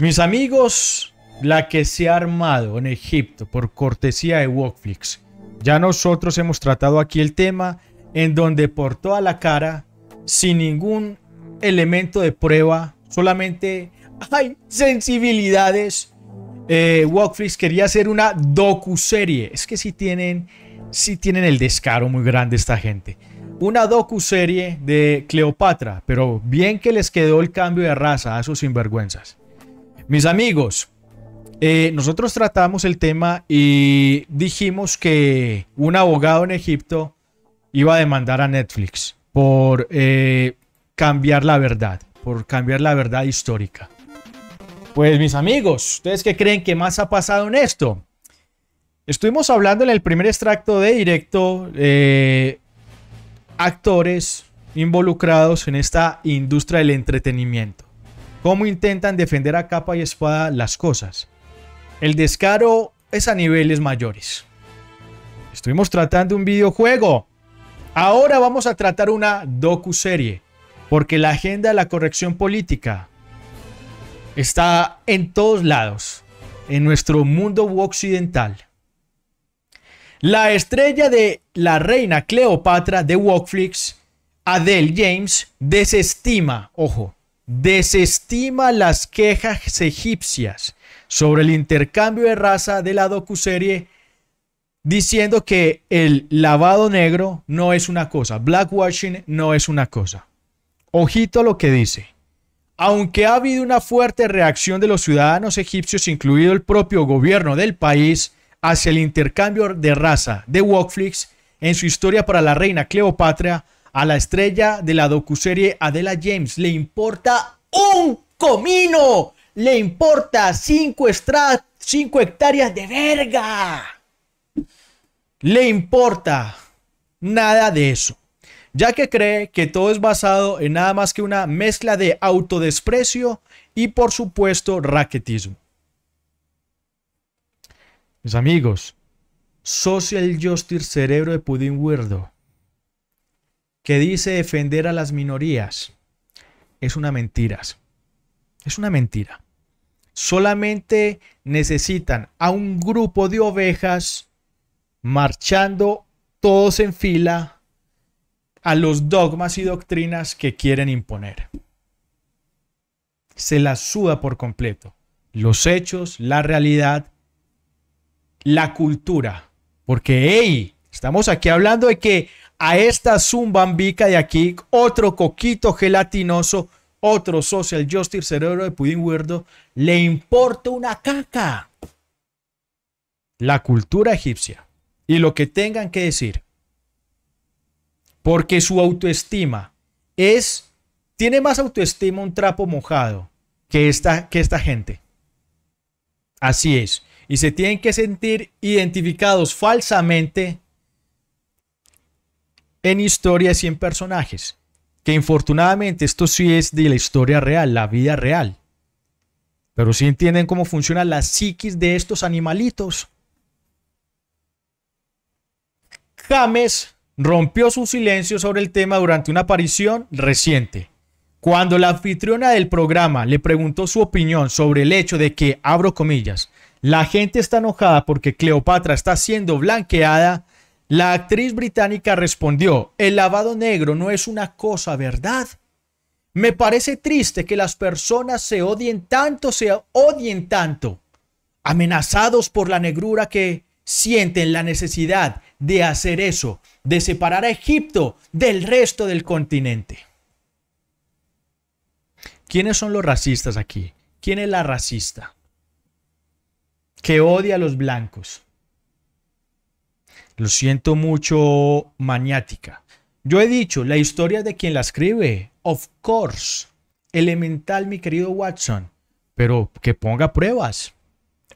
Mis amigos, la que se ha armado en Egipto por cortesía de Walkflix. Ya nosotros hemos tratado aquí el tema en donde por toda la cara, sin ningún elemento de prueba, solamente hay sensibilidades. Eh, Walkflix quería hacer una docuserie. Es que si sí tienen, sí tienen el descaro muy grande esta gente. Una docuserie de Cleopatra, pero bien que les quedó el cambio de raza a sus sinvergüenzas. Mis amigos, eh, nosotros tratamos el tema y dijimos que un abogado en Egipto iba a demandar a Netflix por eh, cambiar la verdad, por cambiar la verdad histórica. Pues mis amigos, ¿ustedes qué creen que más ha pasado en esto? Estuvimos hablando en el primer extracto de directo eh, actores involucrados en esta industria del entretenimiento cómo intentan defender a capa y espada las cosas. El descaro es a niveles mayores. Estuvimos tratando un videojuego. Ahora vamos a tratar una docu-serie. porque la agenda de la corrección política está en todos lados, en nuestro mundo occidental. La estrella de la reina Cleopatra de Walkflix, Adele James, desestima, ojo, desestima las quejas egipcias sobre el intercambio de raza de la docuserie diciendo que el lavado negro no es una cosa, blackwashing no es una cosa. Ojito a lo que dice. Aunque ha habido una fuerte reacción de los ciudadanos egipcios, incluido el propio gobierno del país, hacia el intercambio de raza de Wokflix en su historia para la reina Cleopatra, a la estrella de la docuserie Adela James le importa un comino. Le importa 5 cinco hectáreas de verga. Le importa nada de eso, ya que cree que todo es basado en nada más que una mezcla de autodesprecio y por supuesto raquetismo. Mis amigos, Social Justice Cerebro de pudding Weirdo que dice defender a las minorías es una mentira. Es una mentira. Solamente necesitan a un grupo de ovejas marchando todos en fila a los dogmas y doctrinas que quieren imponer. Se las suda por completo. Los hechos, la realidad, la cultura. Porque, hey, estamos aquí hablando de que a esta zumbambica de aquí, otro coquito gelatinoso, otro social justice cerebro de Pudín Huerdo, le importa una caca la cultura egipcia y lo que tengan que decir. Porque su autoestima es, tiene más autoestima un trapo mojado que esta, que esta gente. Así es. Y se tienen que sentir identificados falsamente en historias y en personajes. Que infortunadamente esto sí es de la historia real, la vida real. Pero si entienden cómo funciona la psiquis de estos animalitos. James rompió su silencio sobre el tema durante una aparición reciente. Cuando la anfitriona del programa le preguntó su opinión sobre el hecho de que, abro comillas, la gente está enojada porque Cleopatra está siendo blanqueada, la actriz británica respondió, el lavado negro no es una cosa, ¿verdad? Me parece triste que las personas se odien tanto, se odien tanto, amenazados por la negrura que sienten la necesidad de hacer eso, de separar a Egipto del resto del continente. ¿Quiénes son los racistas aquí? ¿Quién es la racista? Que odia a los blancos. Lo siento mucho, maniática. Yo he dicho, la historia de quien la escribe, of course. Elemental, mi querido Watson. Pero que ponga pruebas.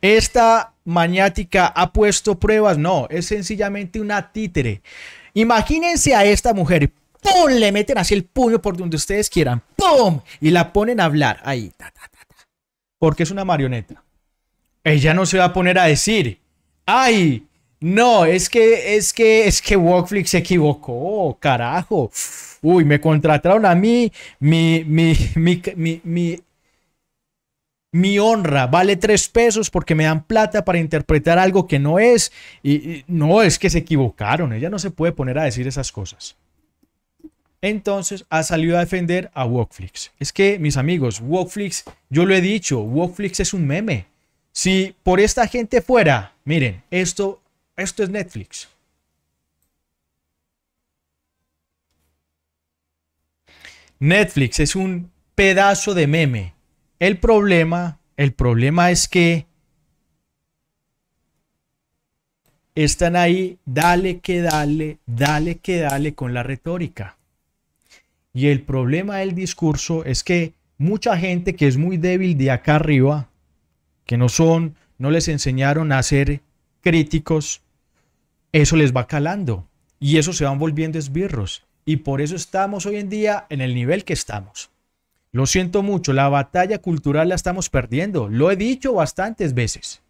Esta maniática ha puesto pruebas. No, es sencillamente una títere. Imagínense a esta mujer. ¡Pum! Le meten así el puño por donde ustedes quieran. ¡Pum! Y la ponen a hablar. Ahí. Porque es una marioneta. Ella no se va a poner a decir. ¡Ay! No, es que, es que, es que Walkflix se equivocó, carajo. Uy, me contrataron a mí, mi, mi, honra vale tres pesos porque me dan plata para interpretar algo que no es. Y, no, es que se equivocaron, ella no se puede poner a decir esas cosas. Entonces ha salido a defender a Walkflix. Es que, mis amigos, Walkflix, yo lo he dicho, Walkflix es un meme. Si por esta gente fuera, miren, esto esto es Netflix. Netflix es un pedazo de meme. El problema, el problema es que están ahí, dale que dale, dale que dale con la retórica. Y el problema del discurso es que mucha gente que es muy débil de acá arriba, que no son, no les enseñaron a hacer críticos, eso les va calando y eso se van volviendo esbirros. Y por eso estamos hoy en día en el nivel que estamos. Lo siento mucho, la batalla cultural la estamos perdiendo. Lo he dicho bastantes veces.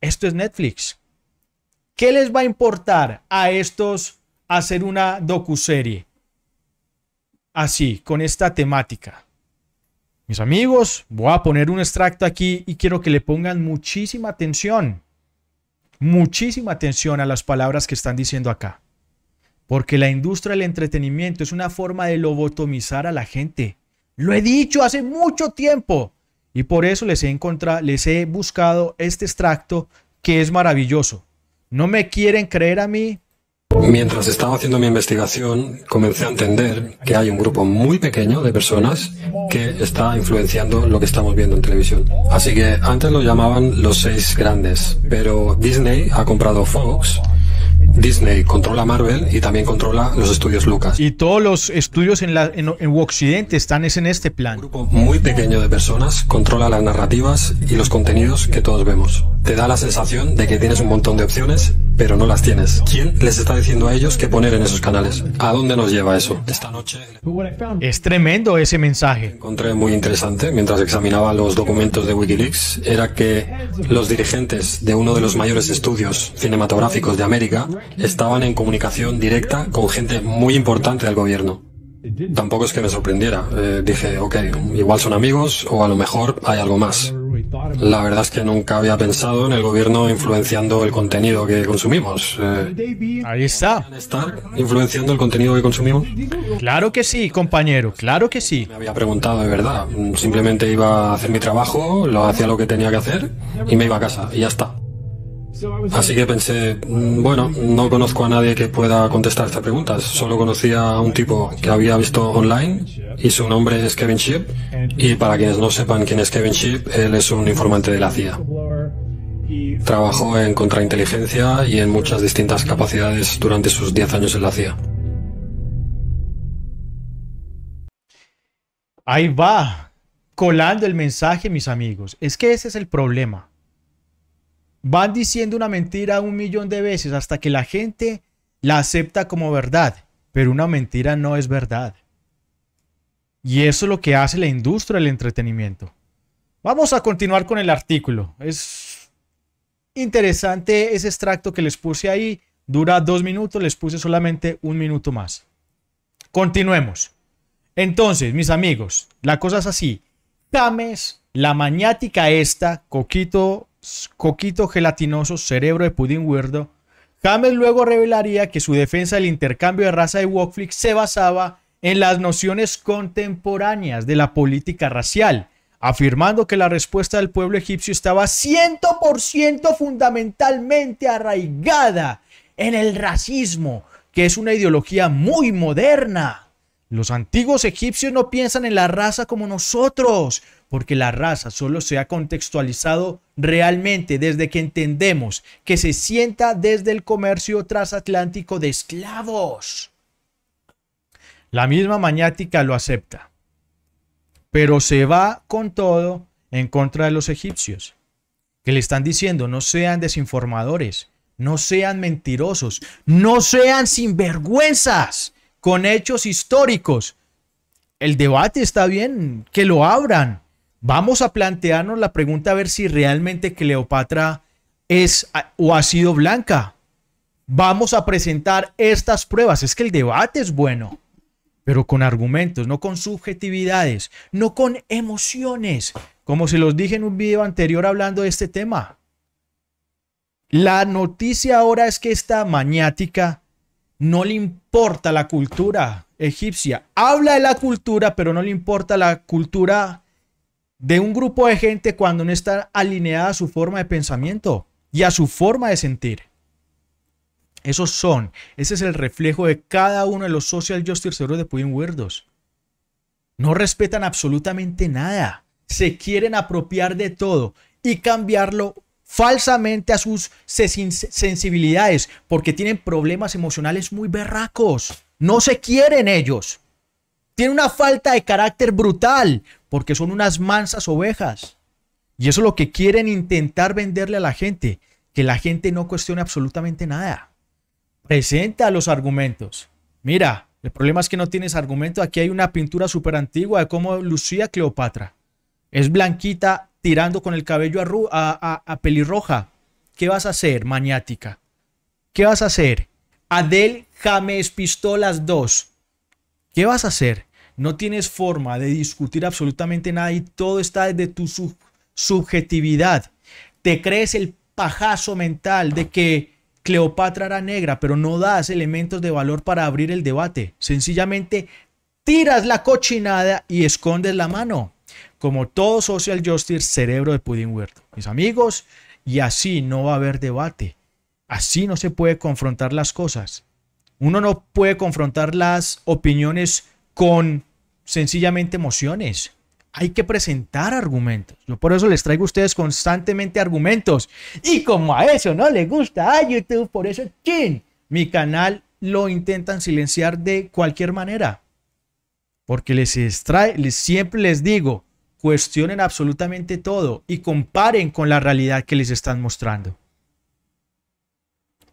Esto es Netflix. ¿Qué les va a importar a estos hacer una docuserie? Así, con esta temática. Mis amigos, voy a poner un extracto aquí y quiero que le pongan muchísima atención muchísima atención a las palabras que están diciendo acá. Porque la industria del entretenimiento es una forma de lobotomizar a la gente. Lo he dicho hace mucho tiempo. Y por eso les he encontrado, les he buscado este extracto que es maravilloso. No me quieren creer a mí, Mientras estaba haciendo mi investigación, comencé a entender que hay un grupo muy pequeño de personas que está influenciando lo que estamos viendo en televisión. Así que antes lo llamaban los seis grandes, pero Disney ha comprado Fox Disney controla Marvel y también controla los estudios Lucas. Y todos los estudios en, la, en, Occidente están en este plan. Un grupo muy pequeño de personas controla las narrativas y los contenidos que todos vemos. Te da la sensación de que tienes un montón de opciones pero no las tienes. ¿Quién les está diciendo a ellos qué poner en esos canales? ¿A dónde nos lleva eso? Esta noche... Es tremendo ese mensaje. Encontré muy interesante mientras examinaba los documentos de Wikileaks era que los dirigentes de uno de los mayores estudios cinematográficos de América estaban en comunicación directa con gente muy importante del gobierno. Tampoco es que me sorprendiera. Eh, dije, ok, igual son amigos o a lo mejor hay algo más. La verdad es que nunca había pensado en el gobierno influenciando el contenido que consumimos. Eh, Ahí está. ¿Estar influenciando el contenido que consumimos? Claro que sí, compañero, claro que sí. Me había preguntado de verdad. Simplemente iba a hacer mi trabajo, lo hacía lo que tenía que hacer y me iba a casa y ya está. Así que pensé, mm, bueno, no conozco a nadie que pueda contestar estas preguntas. Solo conocía a un tipo que había visto online y su nombre es Kevin Shipp. Y para quienes no sepan quién es Kevin Shipp, él es un informante de la CIA. Trabajó en contrainteligencia y en muchas distintas capacidades durante sus 10 años en la CIA. Ahí va, colando el mensaje, mis amigos. Es que ese es el problema. Van diciendo una mentira un millón de veces hasta que la gente la acepta como verdad, pero una mentira no es verdad. Y eso es lo que hace la industria del entretenimiento. Vamos a continuar con el artículo. Es interesante ese extracto que les puse ahí. Dura dos minutos, les puse solamente un minuto más. Continuemos. Entonces, mis amigos, la cosa es así. James, la maniática esta, Coquito coquito gelatinoso, cerebro de pudín huerdo, James luego revelaría que su defensa del intercambio de raza de Wokflix se basaba en las nociones contemporáneas de la política racial, afirmando que la respuesta del pueblo egipcio estaba 100% fundamentalmente arraigada en el racismo, que es una ideología muy moderna. Los antiguos egipcios no piensan en la raza como nosotros porque la raza solo se ha contextualizado realmente desde que entendemos que se sienta desde el comercio transatlántico de esclavos. La misma maniática lo acepta, pero se va con todo en contra de los egipcios, que le están diciendo no sean desinformadores, no sean mentirosos, no sean sinvergüenzas con hechos históricos. El debate está bien, que lo abran, vamos a plantearnos la pregunta a ver si realmente Cleopatra es o ha sido blanca. Vamos a presentar estas pruebas. Es que el debate es bueno, pero con argumentos, no con subjetividades, no con emociones, como se los dije en un video anterior hablando de este tema. La noticia ahora es que esta maniática no le importa la cultura egipcia. Habla de la cultura, pero no le importa la cultura de un grupo de gente cuando no está alineada a su forma de pensamiento y a su forma de sentir. Esos son, ese es el reflejo de cada uno de los social justice heroes de Pudding Weirdos. No respetan absolutamente nada, se quieren apropiar de todo y cambiarlo falsamente a sus sensibilidades porque tienen problemas emocionales muy berracos. No se quieren ellos. Tiene una falta de carácter brutal porque son unas mansas ovejas. Y eso es lo que quieren intentar venderle a la gente, que la gente no cuestione absolutamente nada. Presenta los argumentos. Mira, el problema es que no tienes argumento. Aquí hay una pintura súper antigua de cómo lucía Cleopatra. Es blanquita tirando con el cabello a, a, a pelirroja. ¿Qué vas a hacer, maniática? ¿Qué vas a hacer? Adel James Pistolas 2. ¿Qué vas a hacer? No tienes forma de discutir absolutamente nada y todo está desde tu subjetividad. Te crees el pajazo mental de que Cleopatra era negra, pero no das elementos de valor para abrir el debate. Sencillamente tiras la cochinada y escondes la mano. Como todo social justice, cerebro de pudín huerto. Mis amigos, y así no va a haber debate. Así no se puede confrontar las cosas. Uno no puede confrontar las opiniones con sencillamente emociones. Hay que presentar argumentos. por eso les traigo a ustedes constantemente argumentos. Y como a eso no le gusta a YouTube, por eso, ¡chin! Mi canal lo intentan silenciar de cualquier manera. Porque les, extrae, les siempre les digo, cuestionen absolutamente todo y comparen con la realidad que les están mostrando.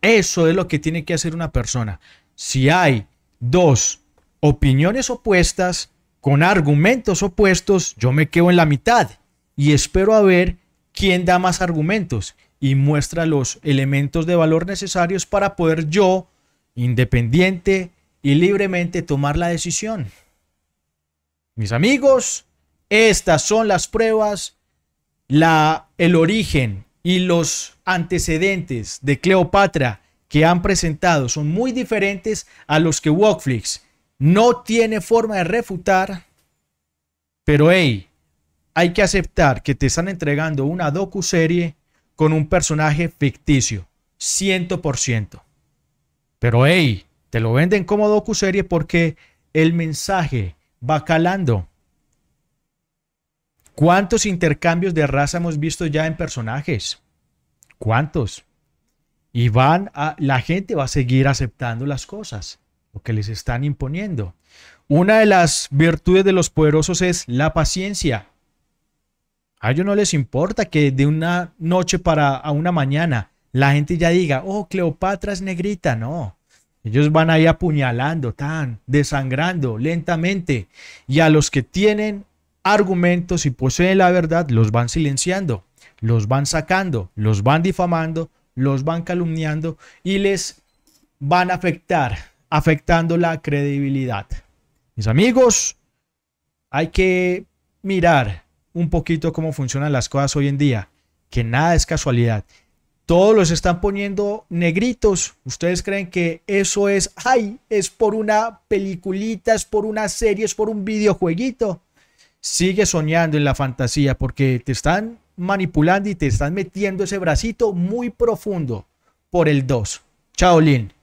Eso es lo que tiene que hacer una persona. Si hay dos opiniones opuestas con argumentos opuestos, yo me quedo en la mitad y espero a ver quién da más argumentos y muestra los elementos de valor necesarios para poder yo, independiente y libremente, tomar la decisión. Mis amigos, estas son las pruebas, la, el origen, y los antecedentes de Cleopatra que han presentado son muy diferentes a los que Walkflix no tiene forma de refutar, pero hey, hay que aceptar que te están entregando una docuserie con un personaje ficticio, 100%. Pero hey, te lo venden como docuserie porque el mensaje va calando ¿Cuántos intercambios de raza hemos visto ya en personajes? ¿Cuántos? Y van a, la gente va a seguir aceptando las cosas, lo que les están imponiendo. Una de las virtudes de los poderosos es la paciencia. A ellos no les importa que de una noche para a una mañana la gente ya diga, oh, Cleopatra es negrita. No, ellos van ahí apuñalando, tan, desangrando lentamente. Y a los que tienen argumentos y poseen la verdad, los van silenciando, los van sacando, los van difamando, los van calumniando y les van a afectar, afectando la credibilidad. Mis amigos, hay que mirar un poquito cómo funcionan las cosas hoy en día, que nada es casualidad. Todos los están poniendo negritos. ¿Ustedes creen que eso es, ay, es por una peliculita, es por una serie, es por un videojueguito? sigue soñando en la fantasía porque te están manipulando y te están metiendo ese bracito muy profundo por el 2. Chao, Lin.